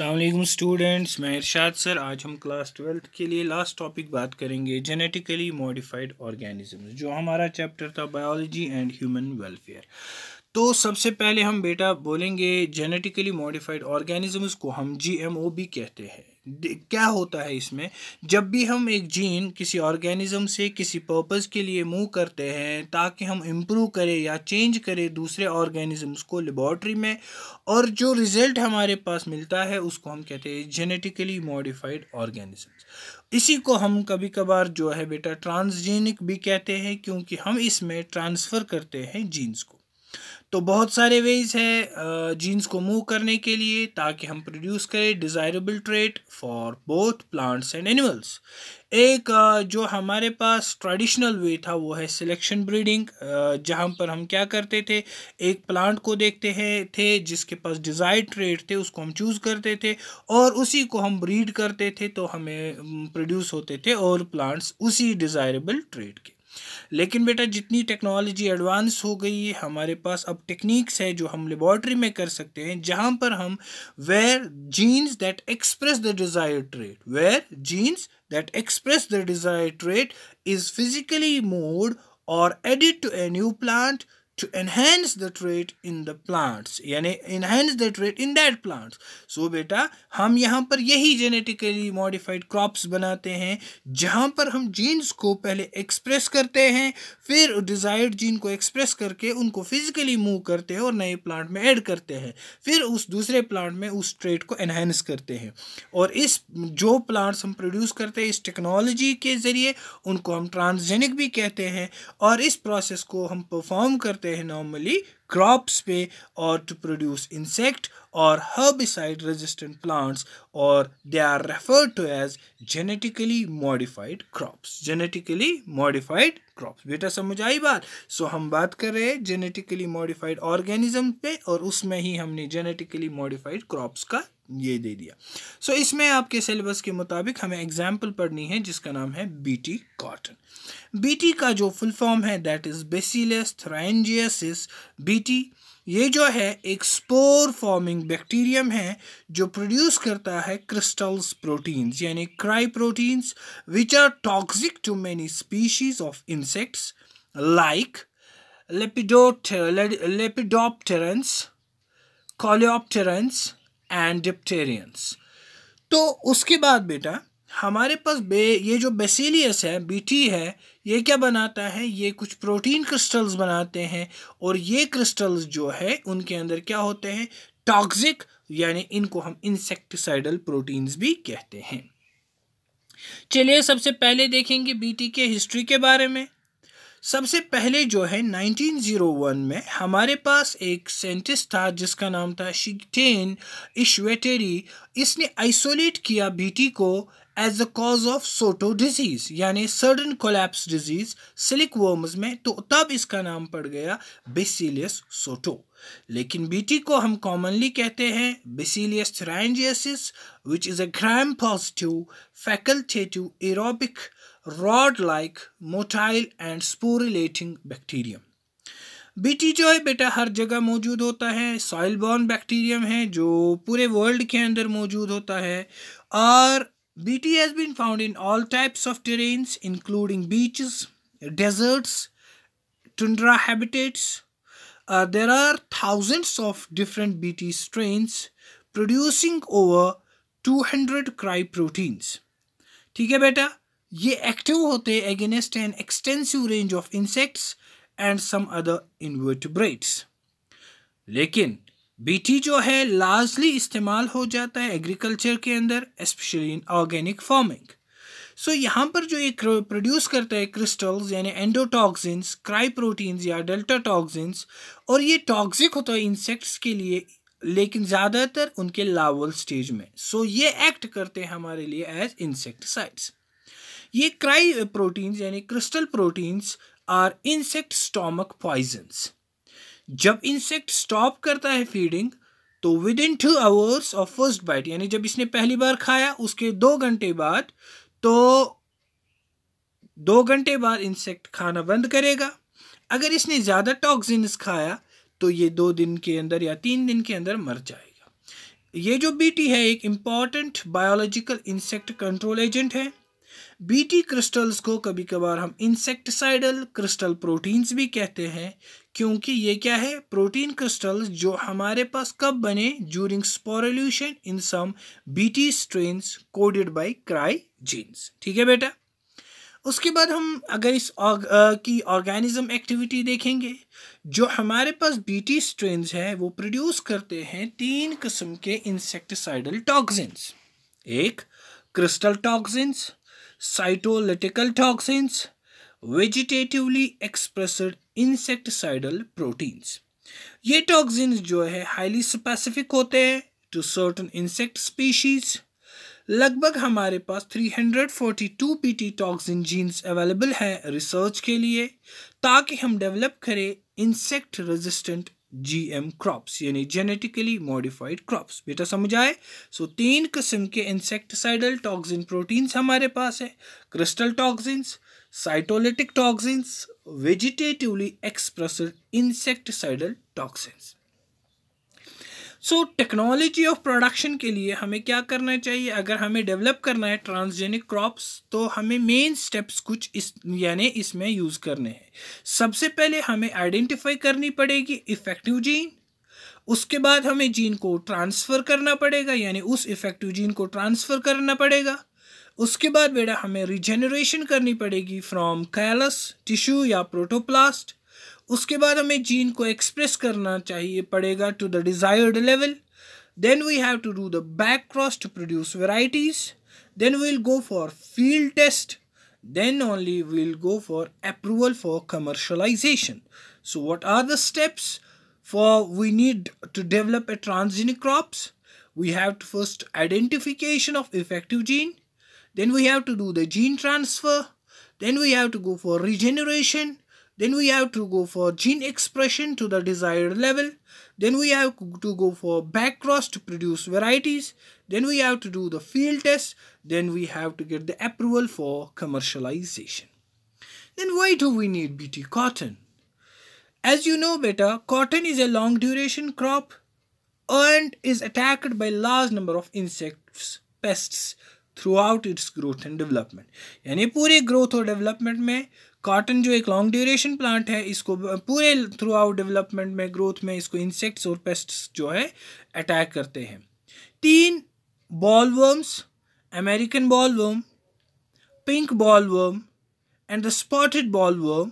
अल्लाम स्टूडेंट्स मैं इरशाद सर आज हम क्लास ट्वेल्थ के लिए लास्ट टॉपिक बात करेंगे जेनेटिकली मॉडिफाइड ऑर्गेनिजम्स जो हमारा चैप्टर था बायोलॉजी एंड ह्यूमन वेलफेयर तो सबसे पहले हम बेटा बोलेंगे जेनेटिकली मॉडिफाइड ऑर्गेनिजम्स को हम जी भी कहते हैं क्या होता है इसमें जब भी हम एक जीन किसी ऑर्गेनिज्म से किसी पर्पस के लिए मूव करते हैं ताकि हम इम्प्रूव करें या चेंज करें दूसरे ऑर्गेनिजम्स को लेबॉर्ट्री में और जो रिज़ल्ट हमारे पास मिलता है उसको हम कहते हैं जेनेटिकली मॉडिफाइड ऑर्गेनिजम्स इसी को हम कभी कभार जो है बेटा ट्रांसजेनिक भी कहते हैं क्योंकि हम इसमें ट्रांसफ़र करते हैं जीन्स को तो बहुत सारे वेज है जीन्स को मूव करने के लिए ताकि हम प्रोड्यूस करें desirable trait for both plants and animals एक जो हमारे पास ट्रेडिशनल वे था वो है सिलेक्शन ब्रीडिंग जहाँ पर हम क्या करते थे एक प्लांट को देखते हैं थे जिसके पास डिज़ायर ट्रेड थे उसको हम चूज़ करते थे और उसी को हम ब्रीड करते थे तो हमें प्रोड्यूस होते थे और प्लांट्स उसी डिज़ायरेबल ट्रेड के लेकिन बेटा जितनी टेक्नोलॉजी एडवांस हो गई हमारे पास अब टेक्निक्स है जो हम लेबॉर्ट्री में कर सकते हैं जहाँ पर हम where genes that express the desire trait where genes that express the desire trait is physically moved और edit to a new plant to enhance the trait in the plants यानी enhance the trait in that plants so बेटा हम यहाँ पर यही genetically modified crops बनाते हैं जहाँ पर हम genes को पहले express करते हैं फिर desired gene को express करके उनको physically move करते हैं और नए plant में add करते हैं फिर उस दूसरे plant में उस trait को enhance करते हैं और इस जो plants हम produce करते हैं इस technology के ज़रिए उनको हम transgenic भी कहते हैं और इस process को हम perform करते रहे नॉर्मली क्रॉप्स पे और टू प्रोड्यूस इंसेक्ट और हर्बिसाइड रेजिस्टेंट प्लांट्स और they are refer to as genetically modified crops genetically modified crops बेटा समझ आई बात सो हम बात कर रहे हैं जेनेटिकली मॉडिफाइड ऑर्गेनिज्म पे और उसमें ही हमने जेनेटिकली मॉडिफाइड क्रॉप्स का ये दे दिया सो so, इसमें आपके सिलेबस के मुताबिक हमें एग्जाम्पल पढ़नी है जिसका नाम है बीटी कॉटन बीटी का जो फुल फॉर्म है that is bacillus thuringiensis B T ये जो है एक स्पोर फॉर्मिंग बैक्टीरियम है जो प्रोड्यूस करता है क्रिस्टल्स प्रोटीन्स यानी cry proteins which are toxic to many species of insects like lepidopterans coleopterans and dipterans तो उसके बाद बेटा हमारे पास बे ये जो बेसिलियस है बीटी है ये क्या बनाता है ये कुछ प्रोटीन क्रिस्टल्स बनाते हैं और ये क्रिस्टल्स जो है उनके अंदर क्या होते हैं टॉक्सिक यानी इनको हम इंसेक्टिसाइडल प्रोटीन्स भी कहते हैं चलिए सबसे पहले देखेंगे बीटी के हिस्ट्री के बारे में सबसे पहले जो है 1901 में हमारे पास एक साइंटिस्ट था जिसका नाम था शिगटेन इश्वेटेरी इसने आइसोलेट किया बीटी को as a cause of sotto disease यानी sudden collapse disease silk worms में तो तब इसका नाम पड़ गया बेसिलियस सोटो लेकिन बीटी को हम कॉमनली कहते हैं bacillus thuringiensis which is a gram positive facultative aerobic rod like motile and sporulating bacterium BT जो है बेटा हर जगह मौजूद होता है सॉइल बॉर्न बैक्टीरियम है जो पूरे वर्ल्ड के अंदर मौजूद होता है और Bt has been found in all types of terrains including beaches, deserts, tundra habitats. Uh, there are thousands of different Bt strains producing over 200 cry proteins. ठीक है बेटा ये एक्टिव होते against an extensive range of insects and some other invertebrates लेकिन BT जो है largely इस्तेमाल हो जाता है एग्रीकल्चर के अंदर specially in organic farming so so, यहाँ पर जो ये प्रोड्यूस करता है क्रिस्टल्स यानी एंडोटॉक्सिन्स प्रोटीन्स या डेल्टा टॉक्सिन्स और ये टॉक्सिक होता है इंसेक्ट्स के लिए लेकिन ज़्यादातर उनके लावल स्टेज में सो so, ये एक्ट करते हैं हमारे लिए एज इंसेक्टिसाइड्स ये क्राई प्रोटीन्स यानी crystal proteins are insect stomach poisons जब इंसेक्ट स्टॉप करता है फीडिंग तो within two hours of first bite यानी जब इसने पहली बार खाया उसके दो घंटे बाद तो दो घंटे बाद इंसेक्ट खाना बंद करेगा अगर इसने ज़्यादा टॉक्सिन्स खाया तो ये दो दिन के अंदर या तीन दिन के अंदर मर जाएगा ये जो बीटी है एक important biological insect control agent है बीटी क्रिस्टल्स को कभी कभार हम इंसेक्टिसाइडल क्रिस्टल प्रोटीन्स भी कहते हैं क्योंकि ये क्या है प्रोटीन क्रिस्टल्स जो हमारे पास कब बने during sporulation in some BT strains coded by cry genes ठीक है बेटा उसके बाद हम अगर इस आ, की ऑर्गेनिज्म एक्टिविटी देखेंगे जो हमारे पास बीटी स्ट्रेन्स हैं वो प्रोड्यूस करते हैं तीन किस्म के इंसेक्टिसाइडल टॉक्सिन्स एक crystal toxins cytolytical toxins, vegetatively expressed insecticidal proteins ये टॉक्सिन्स जो है हाईली स्पेसिफिक होते हैं टू सर्टन इंसेक्ट स्पीशीज लगभग हमारे पास 342 टी टॉक्सिन जीन्स अवेलेबल हैं रिसर्च के लिए ताकि हम डेवलप करें इंसेक्ट रेजिस्टेंट जीएम क्रॉप्स यानी जेनेटिकली मॉडिफाइड क्रॉप्स बेटा समझ आए सो तीन किस्म के इंसेक्टिसाइडल टॉक्सिन प्रोटीन्स हमारे पास है crystal toxins cytolytic toxins vegetatively express insecticidal toxins so technology of production के लिए हमें क्या करना चाहिए अगर हमें डेवलप करना है ट्रांसजेनिक क्रॉप्स तो हमें मेन स्टेप्स कुछ इस यानी इसमें यूज़ करने हैं सबसे पहले हमें आइडेंटिफाई करनी पड़ेगी इफेक्टिव जीन उसके बाद हमें जीन को ट्रांसफ़र करना पड़ेगा यानी उस इफेक्टिव जीन को ट्रांसफ़र करना पड़ेगा उसके बाद बेटा हमें रिजेनरेशन करनी पड़ेगी फ्रॉम कैलस टिश्यू या प्रोटोप्लास्ट उसके बाद हमें जीन को एक्सप्रेस करना चाहिए पड़ेगा to the desired level then we have to do the back cross to produce varieties then we'll go for field test then only we'll go for approval for commercialization so what are the steps for we need to develop a transgenic crops we have to first identification of effective gene then we have to do the gene transfer then we have to go for regeneration then we have to go for gene expression to the desired level. Then we have to go for backcross to produce varieties. Then we have to do the field test. Then we have to get the approval for commercialization. Then why do we need BT cotton? As you know better, cotton is a long duration crop and is attacked by large number of insects, pests throughout its growth and development. यानी पूरे growth और development में cotton जो एक long duration plant है इसको पूरे throughout development में ग्रोथ में इसको इंसेक्ट्स और पेस्ट्स जो है अटैक करते हैं तीन bollworms American bollworm pink bollworm and the spotted bollworm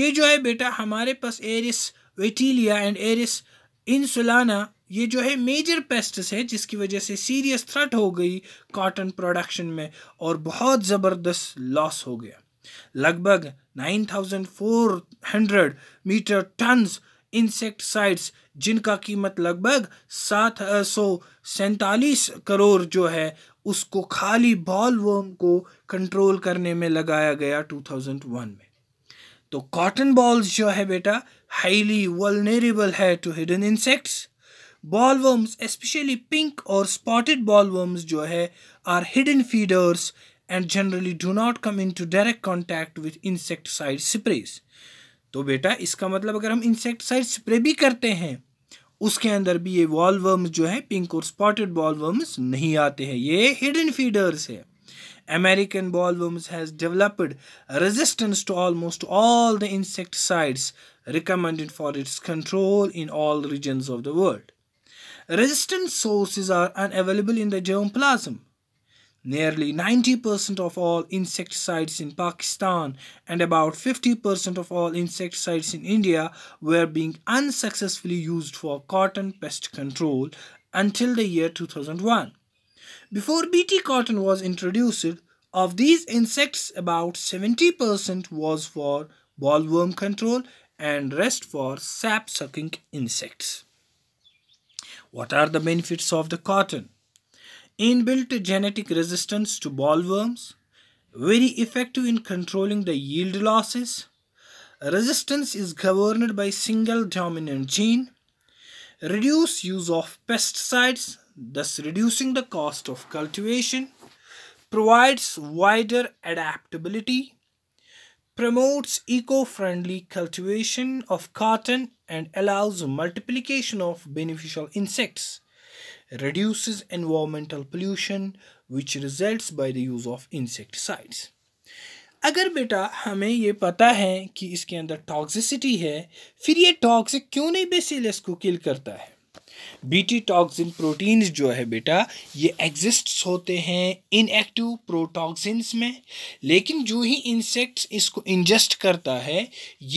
ये जो है बेटा हमारे पास earias vittella and earias insulana ये जो है मेजर पेस्ट्स है जिसकी वजह से सीरियस थ्रट हो गई कॉटन प्रोडक्शन में और बहुत ज़बरदस्त लॉस हो गया लगभग 9,400 मीटर टन्स इंसेक्टिसाइड्स जिनका कीमत लगभग सात सौ करोड़ जो है उसको खाली बॉल वर्म को कंट्रोल करने में लगाया गया 2001 में तो कॉटन बॉल्स जो है बेटा हाईली वलनेरेबल है to hidden insects bollworms specially pink और स्पॉटेड बॉलवर्म्स जो है are hidden feeders and generally do not come into direct contact with insecticide sprays. तो बेटा इसका मतलब अगर हम इंसेक्टिसाइड स्प्रे भी करते हैं उसके अंदर भी ये वॉलवर्म्स जो है पिंक और स्पॉटेड वॉलवर्म्स नहीं आते हैं ये हिडन फीडर्स है American bollworms has developed resistance to almost all the insecticides recommended for its control in all region of the world resistance sources are unavailable in the germ plasm Nearly 90% of all insecticides in Pakistan and about 50% of all insecticides in India were being unsuccessfully used for cotton pest control until the year 2001. Before Bt cotton was introduced, of these insects about 70% was for ballworm control and rest for sap sucking insects. What are the benefits of the cotton? inbuilt genetic resistance to ballworms, very effective in controlling the yield losses. Resistance is governed by single dominant gene. Reduce use of pesticides, thus reducing the cost of cultivation. Provides wider adaptability. Promotes eco-friendly cultivation of cotton and allows multiplication of beneficial insects. reduces environmental pollution which results by the use of insecticides अगर बेटा हमें ये पता है कि इसके अंदर toxicity है फिर ये टॉक्सिक क्यों नहीं बेसिलस को किल करता है बीटी टॉक्सिन प्रोटीन्स जो है बेटा ये एग्जिस्ट होते हैं इनएक्टिव प्रोटॉक्सिन्स में लेकिन जो ही इंसेक्ट्स इसको इंजेस्ट करता है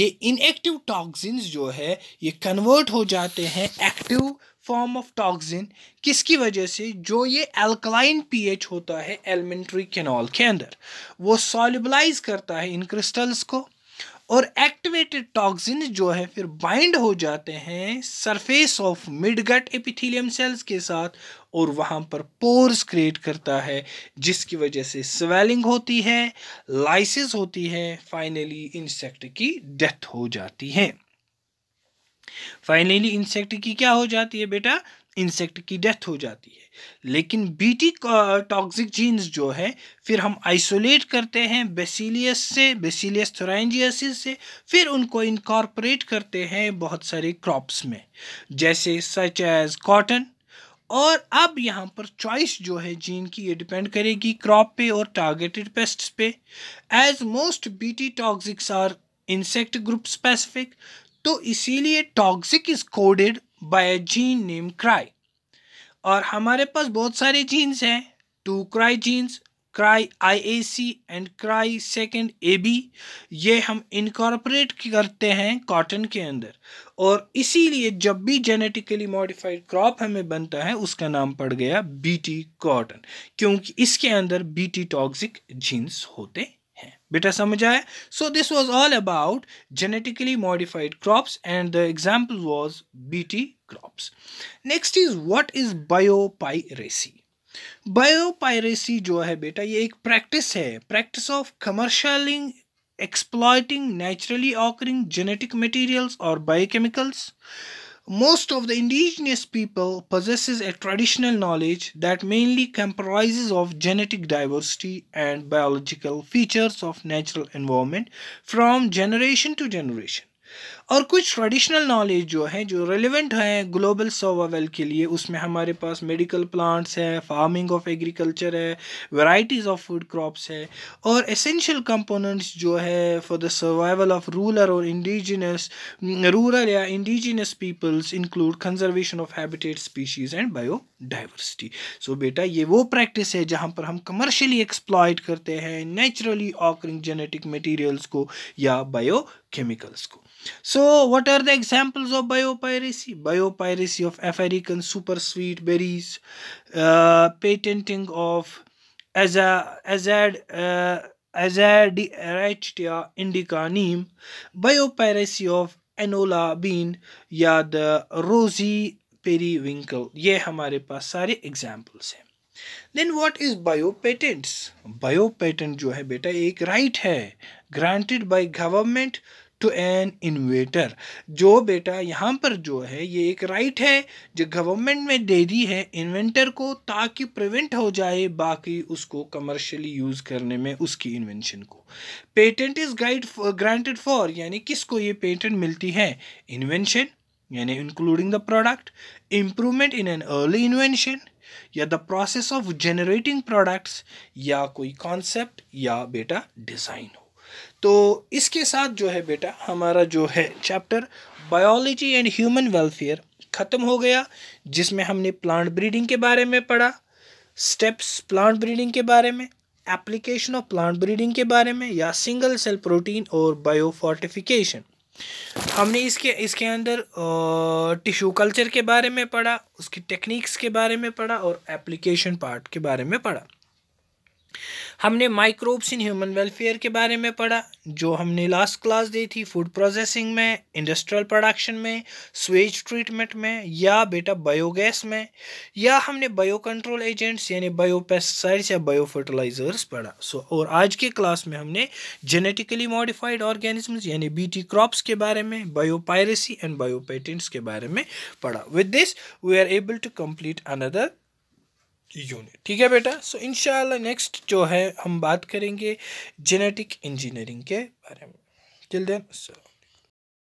ये इनएक्टिव टॉक्सिन्स जो है ये कन्वर्ट हो जाते हैं एक्टिव फॉर्म ऑफ टॉक्सिन किसकी वजह से जो ये एल्कलाइन पीएच होता है एलिमेंट्री केनॉल के अंदर वो सॉलिबलाइज करता है इन क्रिस्टल्स को और एक्टिवेटेड टॉक्सिन जो है फिर बाइंड हो जाते हैं surface of midgut epithelium cells के साथ और वहाँ पर पोर्स क्रिएट करता है जिसकी वजह से स्वेलिंग होती है लाइसिस होती है फाइनली इंसेक्ट की डेथ हो जाती है फाइनली इंसेक्ट की क्या हो जाती है बेटा इंसेक्ट की डेथ हो जाती है लेकिन बीटी टॉक्सिक जीन्स जो है फिर हम आइसोलेट करते हैं बेसिलियस से बेसिलियस थोरेंजियासिस से फिर उनको इनकॉर्पोरेट करते हैं बहुत सारे क्रॉप्स में जैसे सच एज कॉटन और अब यहाँ पर चॉइस जो है जीन की ये डिपेंड करेगी क्रॉप पे और टारगेटेड पेस्ट्स पे as most BT toxics are insect group specific तो इसीलिए toxic is coded by a gene name cry और हमारे पास बहुत सारे जीन्स हैं two cry genes cry I A C and cry second A B ये हम इनकॉर्पोरेट करते हैं कॉटन के अंदर और इसीलिए जब भी जेनेटिकली मॉडिफाइड क्रॉप हमें बनता है उसका नाम पड़ गया बी टी कॉटन क्योंकि इसके अंदर बी टी टॉक्सिक जीन्स होते बेटा समझ आया so this was all about genetically modified crops and the example was B T crops next is what is biopiracy biopiracy जो है बेटा ये एक प्रैक्टिस है practice of commercialising exploiting naturally occurring genetic materials और biochemicals Most of the indigenous people possesses a traditional knowledge that mainly comprises of genetic diversity and biological features of natural environment from generation to generation. और कुछ traditional knowledge जो है जो relevant हैं global सोवावेल के लिए उसमें हमारे पास मेडिकल प्लांट्स है फार्मिंग ऑफ एग्रीकल्चर है वैरायटीज़ ऑफ फूड क्रॉप्स है और एसेंशियल कंपोनेंट्स जो है for the survival of rural और इंडिजिनस रूरल या indigenous peoples include conservation of habitat species and biodiversity so बेटा ये वो प्रैक्टिस है जहाँ पर हम कमर्शियली एक्सप्लॉयट करते हैं नेचुरली ऑकरिंग जेनेटिक मटेरियल्स को या बायो केमिकल्स को so what are the examples of biopiracy biopiracy of African super sweet berries patenting of एजैड एजैड indica neem bio biopiracy of enola bean या the rosy periwinkle ये हमारे पास सारे एग्जाम्पल्स हैं then what is biopatents biopatent जो है बेटा एक राइट right है granted by government to an inventor जो बेटा यहाँ पर जो है ये एक राइट है जो गवर्नमेंट में दे दी है इन्वेंटर को ताकि प्रिवेंट हो जाए बाकी उसको कमर्शियली यूज़ करने में उसकी इन्वेंशन को patent is guide granted for यानी किसको ये पेटेंट मिलती है इन्वेंशन यानी including the product improvement in an early invention या the process of generating products या कोई कॉन्सेप्ट या बेटा डिज़ाइन हो तो इसके साथ जो है बेटा हमारा जो है chapter biology and human welfare ख़त्म हो गया जिसमें हमने प्लांट ब्रीडिंग के बारे में पढ़ा स्टेप्स प्लांट ब्रीडिंग के बारे में एप्लीकेशन ऑफ प्लांट ब्रीडिंग के बारे में या सिंगल सेल प्रोटीन और बायोफोर्टिफिकेशन हमने इसके इसके अंदर टिश्यू कल्चर के बारे में पढ़ा उसकी टेक्निक्स के बारे में पढ़ा और एप्लीकेशन पार्ट के बारे में पढ़ा हमने माइक्रोब्स इन ह्यूमन वेलफेयर के बारे में पढ़ा जो हमने लास्ट क्लास दी थी फूड प्रोसेसिंग में इंडस्ट्रियल प्रोडक्शन में स्वेज ट्रीटमेंट में या बेटा बायोगैस में या हमने बायो कंट्रोल एजेंट्स यानी बायोपेस्टिसाइड्स या बायो फर्टिलाइजर्स पढ़ा सो और आज के क्लास में हमने जेनेटिकली मॉडिफाइड ऑर्गेनिजम्स यानी बीटी क्रॉप्स के बारे में biopiracy and biopatents के बारे में पढ़ा with this we are able to complete another unit ठीक है बेटा सो इन नेक्स्ट जो है हम बात करेंगे जेनेटिक इंजीनियरिंग के बारे में टिल देन